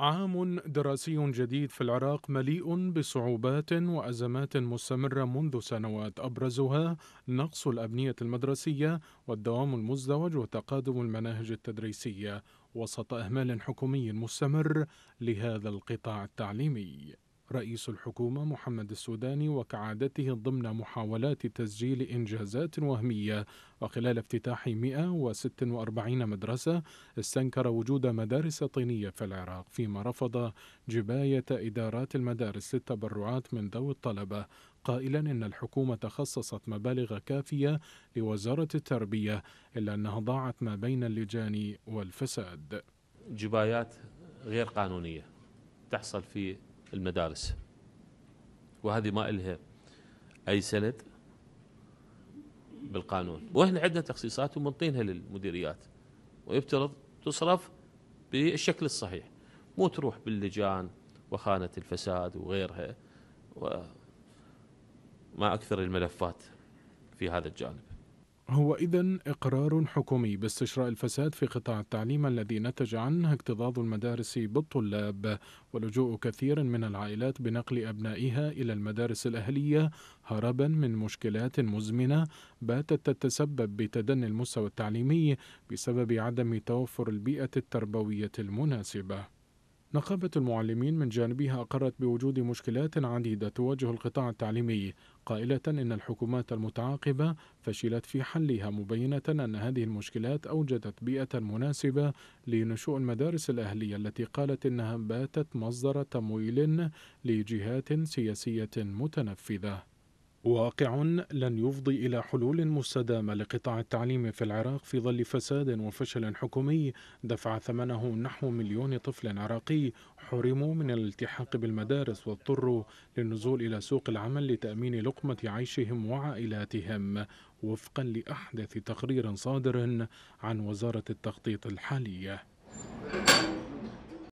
عام دراسي جديد في العراق مليء بصعوبات وازمات مستمره منذ سنوات ابرزها نقص الابنيه المدرسيه والدوام المزدوج وتقادم المناهج التدريسيه وسط اهمال حكومي مستمر لهذا القطاع التعليمي رئيس الحكومة محمد السوداني وكعادته ضمن محاولات تسجيل إنجازات وهمية وخلال افتتاح 146 مدرسة استنكر وجود مدارس طينية في العراق فيما رفض جباية إدارات المدارس للتبرعات من ذوي الطلبة قائلا ان الحكومه خصصت مبالغ كافيه لوزاره التربيه الا انها ضاعت ما بين اللجان والفساد. جبايات غير قانونيه تحصل في المدارس وهذه ما إلها أي سند بالقانون وإحنا عندنا تخصيصات ومنطينها للمديريات ويفترض تصرف بالشكل الصحيح مو تروح باللجان وخانة الفساد وغيرها وما أكثر الملفات في هذا الجانب هو إذا إقرار حكومي باستشراء الفساد في قطاع التعليم الذي نتج عنه اكتظاظ المدارس بالطلاب ولجوء كثير من العائلات بنقل أبنائها إلى المدارس الأهلية هربا من مشكلات مزمنة باتت تتسبب بتدني المستوى التعليمي بسبب عدم توفر البيئة التربوية المناسبة نقابة المعلمين من جانبها أقرت بوجود مشكلات عديدة تواجه القطاع التعليمي قائلة إن الحكومات المتعاقبة فشلت في حلها مبينة أن هذه المشكلات أوجدت بيئة مناسبة لنشوء المدارس الأهلية التي قالت إنها باتت مصدر تمويل لجهات سياسية متنفذة واقع لن يفضي إلى حلول مستدامة لقطاع التعليم في العراق في ظل فساد وفشل حكومي دفع ثمنه نحو مليون طفل عراقي حرموا من الالتحاق بالمدارس واضطروا للنزول إلى سوق العمل لتأمين لقمة عيشهم وعائلاتهم وفقا لأحدث تقرير صادر عن وزارة التخطيط الحالية